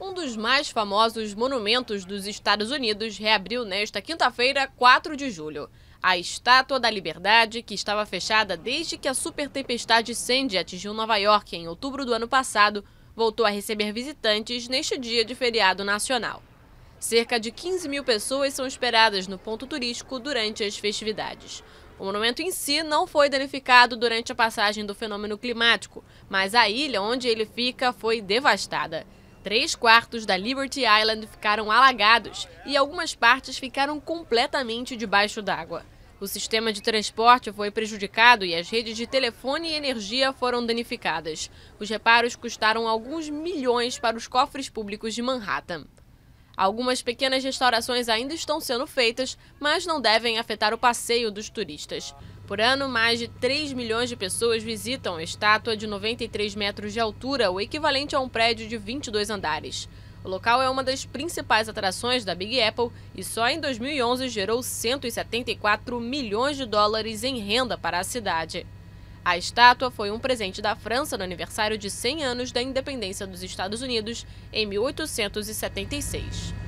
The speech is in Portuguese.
Um dos mais famosos monumentos dos Estados Unidos reabriu nesta quinta-feira, 4 de julho. A Estátua da Liberdade, que estava fechada desde que a super tempestade Sandy atingiu Nova York em outubro do ano passado, voltou a receber visitantes neste dia de feriado nacional. Cerca de 15 mil pessoas são esperadas no ponto turístico durante as festividades. O monumento em si não foi danificado durante a passagem do fenômeno climático, mas a ilha onde ele fica foi devastada. Três quartos da Liberty Island ficaram alagados e algumas partes ficaram completamente debaixo d'água. O sistema de transporte foi prejudicado e as redes de telefone e energia foram danificadas. Os reparos custaram alguns milhões para os cofres públicos de Manhattan. Algumas pequenas restaurações ainda estão sendo feitas, mas não devem afetar o passeio dos turistas. Por ano, mais de 3 milhões de pessoas visitam a estátua de 93 metros de altura, o equivalente a um prédio de 22 andares. O local é uma das principais atrações da Big Apple e só em 2011 gerou 174 milhões de dólares em renda para a cidade. A estátua foi um presente da França no aniversário de 100 anos da independência dos Estados Unidos, em 1876.